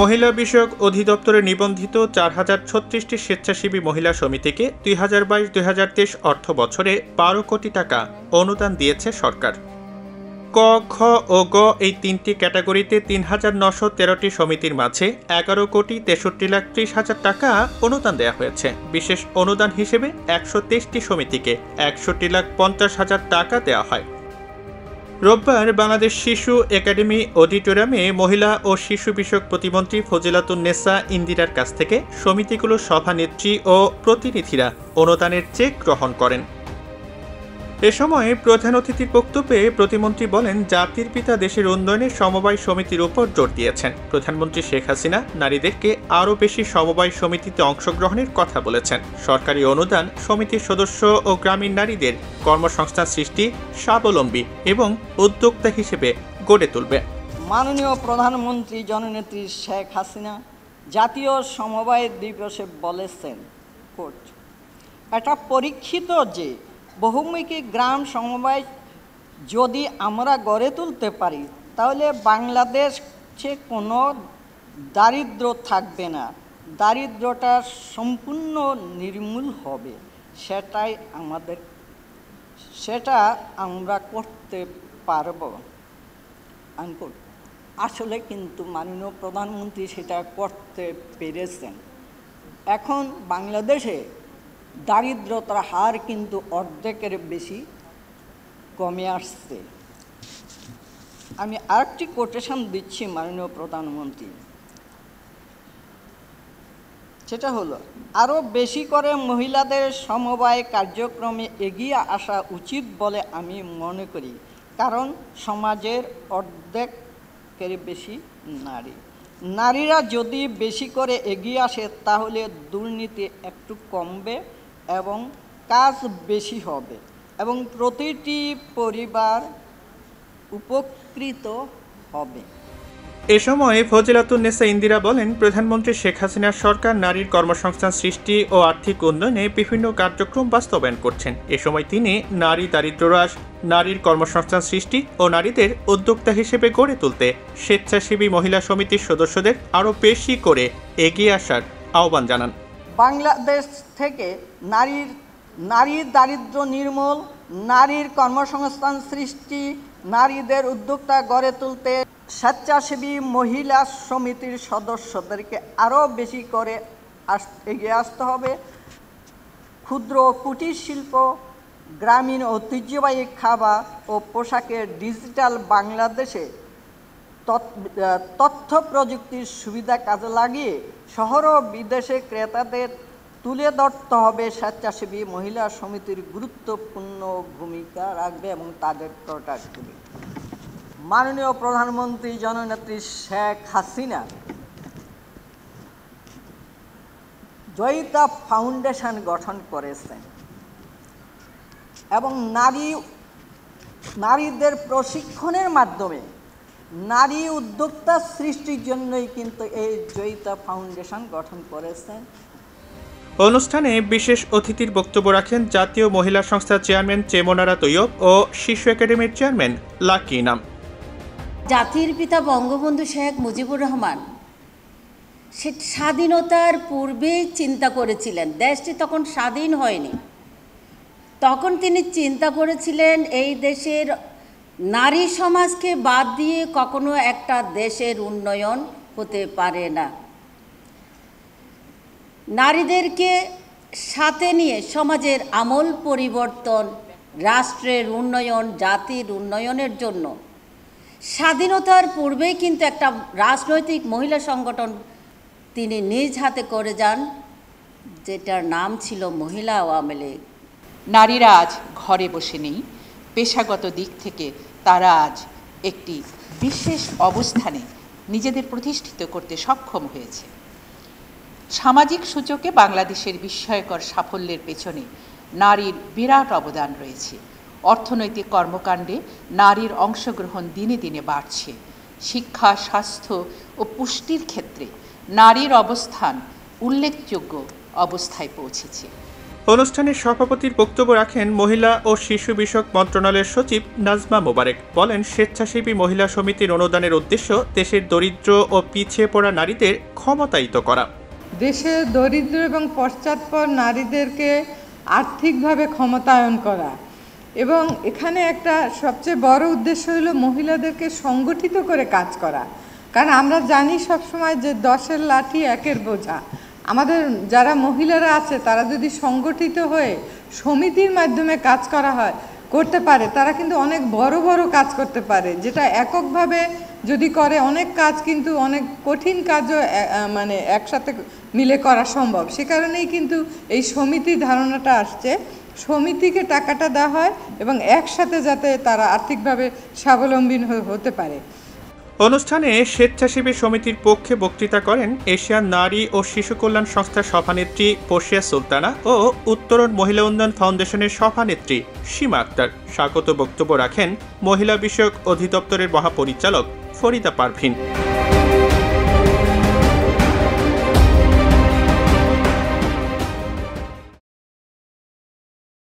মহিলা বিষয়ক অধিদপ্তরে নিবন্ধিত চার হাজার ছত্রিশটি স্বেচ্ছাসেবী মহিলা সমিতিকে দুই হাজার বাইশ দুই হাজার তেইশ অর্থ বছরে বারো কোটি টাকা অনুদান দিয়েছে সরকার ক খ ও গ এই তিনটি ক্যাটাগরিতে তিন হাজার নশো তেরোটি সমিতির মাঝে এগারো কোটি তেষট্টি লাখ ত্রিশ হাজার টাকা অনুদান দেওয়া হয়েছে বিশেষ অনুদান হিসেবে একশো তেইশটি সমিতিকে একষট্টি লাখ পঞ্চাশ হাজার টাকা দেওয়া হয় রোববার বাংলাদেশ শিশু একাডেমি অডিটোরিয়ামে মহিলা ও শিশু বিষয়ক প্রতিমন্ত্রী ফজিলাতুন নেসা ইন্দিরার কাছ থেকে সমিতিগুলোর সভানেত্রী ও প্রতিনিধিরা অনুদানের চেক গ্রহণ করেন এ সময়ে প্রধান অতিথির বক্তব্যে প্রতিমন্ত্রী বলেন জাতির পিতা দেশের উন্নয়নে সমবায় সমিতির উপর জোর দিয়েছেন প্রধানমন্ত্রী শেখ হাসিনা নারীদেরকে আরও বেশি সমবায় সমিতিতে অংশগ্রহণের কথা বলেছেন সরকারি অনুদান সমিতির সদস্য ও গ্রামীণ নারীদের কর্মসংস্থান সৃষ্টি স্বাবলম্বী এবং উদ্যোক্তা হিসেবে গড়ে তুলবে মাননীয় প্রধানমন্ত্রী জননেত্রী শেখ হাসিনা জাতীয় সমবায় দিবসে বলেছেন কোট এটা পরীক্ষিত যে বহুমুখী গ্রাম সমবায় যদি আমরা গড়ে তুলতে পারি তাহলে বাংলাদেশ সে কোনো দারিদ্র থাকবে না দারিদ্রটা সম্পূর্ণ নির্মূল হবে সেটাই আমাদের সেটা আমরা করতে পারব আসলে কিন্তু মাননীয় প্রধানমন্ত্রী সেটা করতে পেরেছেন এখন বাংলাদেশে দারিদ্রতার হার কিন্তু অর্ধেকের বেশি কমে আসছে আমি আরেকটি কোটেশন দিচ্ছি মাননীয় প্রধানমন্ত্রী সেটা হলো আরও বেশি করে মহিলাদের সমবায় কার্যক্রমে এগিয়ে আসা উচিত বলে আমি মনে করি কারণ সমাজের অর্ধেকের বেশি নারী নারীরা যদি বেশি করে এগিয়ে আসে তাহলে দুর্নীতি একটু কমবে এবং কাজ বেশি হবে এবং প্রতিটি পরিবার উপকৃত হবে এ সময়ে ফজিলাতুন্নেসা ইন্দিরা বলেন প্রধানমন্ত্রী শেখ হাসিনার সরকার নারীর কর্মসংস্থান সৃষ্টি ও আর্থিক উন্নয়নে বিভিন্ন কার্যক্রম বাস্তবায়ন করছেন এ সময় তিনি নারী দারিদ্র হ্রাস নারীর কর্মসংস্থান সৃষ্টি ও নারীদের উদ্যোক্তা হিসেবে গড়ে তুলতে স্বেচ্ছাসেবী মহিলা সমিতির সদস্যদের আরও বেশি করে এগিয়ে আসার আহ্বান জানান বাংলাদেশ থেকে নারীর নারীর দারিদ্র নির্মূল নারীর কর্মসংস্থান সৃষ্টি নারীদের উদ্যোক্তা গড়ে তুলতে স্বেচ্ছাসেবী মহিলা সমিতির সদস্যদেরকে আরও বেশি করে আস এগিয়ে আসতে হবে ক্ষুদ্র কুটির শিল্প গ্রামীণ ঐতিহ্যবাহী খাবার ও পোশাকের ডিজিটাল বাংলাদেশে তথ্য প্রযুক্তির সুবিধা কাজে লাগিয়ে শহর ও বিদেশে ক্রেতাদের তুলে ধরতে হবে স্বেচ্ছাসেবী মহিলা সমিতির গুরুত্বপূর্ণ ভূমিকা রাখবে এবং তাদের প্রোডাক্টগুলি মাননীয় প্রধানমন্ত্রী জননেত্রী শেখ হাসিনা জয়িতা ফাউন্ডেশন গঠন করেছেন এবং নারী নারীদের প্রশিক্ষণের মাধ্যমে নারী উদ্যোক্তা সৃষ্টির জন্যই কিন্তু এই জয়িতা ফাউন্ডেশন গঠন করেছেন অনুষ্ঠানে বিশেষ অতিথির বক্তব্য রাখেন জাতীয় মহিলা সংস্থার চেয়ারম্যান চেমোনারা তৈয়ব ও শিশু একাডেমির চেয়ারম্যান লাকি নাম জাতির পিতা বঙ্গবন্ধু শেখ মুজিবুর রহমান সে স্বাধীনতার পূর্বেই চিন্তা করেছিলেন দেশটি তখন স্বাধীন হয়নি তখন তিনি চিন্তা করেছিলেন এই দেশের নারী সমাজকে বাদ দিয়ে কখনো একটা দেশের উন্নয়ন হতে পারে না নারীদেরকে সাথে নিয়ে সমাজের আমল পরিবর্তন রাষ্ট্রের উন্নয়ন জাতির উন্নয়নের জন্য স্বাধীনতার পূর্বেই কিন্তু একটা রাজনৈতিক মহিলা সংগঠন তিনি নিজ হাতে করে যান যেটার নাম ছিল মহিলা আওয়ামী লীগ নারীরা আজ ঘরে বসে নেই পেশাগত দিক থেকে তারা আজ একটি বিশেষ অবস্থানে নিজেদের প্রতিষ্ঠিত করতে সক্ষম হয়েছে সামাজিক সূচকে বাংলাদেশের বিস্ময়কর সাফল্যের পেছনে নারীর বিরাট অবদান রয়েছে অর্থনৈতিক কর্মকাণ্ডে নারীর অংশগ্রহণ দিনে দিনে বাড়ছে শিক্ষা স্বাস্থ্য ও পুষ্টির ক্ষেত্রে নারীর অবস্থান উল্লেখযোগ্য অবস্থায় পৌঁছেছে অনুষ্ঠানে সভাপতির বক্তব্য রাখেন মহিলা ও শিশু বিষয়ক মন্ত্রণালয়ের সচিব নাজমা মোবারক বলেন স্বেচ্ছাসেবী মহিলা সমিতির অনুদানের উদ্দেশ্য দেশের দরিদ্র ও পিছিয়ে পড়া নারীদের ক্ষমতায়িত করা দেশের দরিদ্র এবং পশ্চাৎপর নারীদেরকে আর্থিকভাবে ক্ষমতায়ন করা এবং এখানে একটা সবচেয়ে বড় উদ্দেশ্য হলো মহিলাদেরকে সংগঠিত করে কাজ করা কারণ আমরা জানি সবসময় যে দশের লাঠি একের বোঝা আমাদের যারা মহিলারা আছে তারা যদি সংগঠিত হয়ে সমিতির মাধ্যমে কাজ করা হয় করতে পারে তারা কিন্তু অনেক বড় বড় কাজ করতে পারে যেটা এককভাবে যদি করে অনেক কাজ কিন্তু অনেক কঠিন কাজও মানে একসাথে মিলে করা সম্ভব সে কারণেই কিন্তু এই সমিতি ধারণাটা আসছে সমিতিকে টাকাটা দেওয়া হয় এবং একসাথে যাতে তারা আর্থিকভাবে স্বাবলম্বী হতে পারে অনুষ্ঠানে স্বেচ্ছাসেবী সমিতির পক্ষে বক্তৃতা করেন এশিয়ান নারী ও শিশু কল্যাণ সংস্থার সভানেত্রী পর্ষিয়া সুলতানা ও উত্তরণ মহিলা উন্নয়ন ফাউন্ডেশনের সভানেত্রী সীমা আক্তার স্বাগত বক্তব্য রাখেন মহিলা বিষয়ক অধিদপ্তরের মহাপরিচালক ফরিদা পারভিন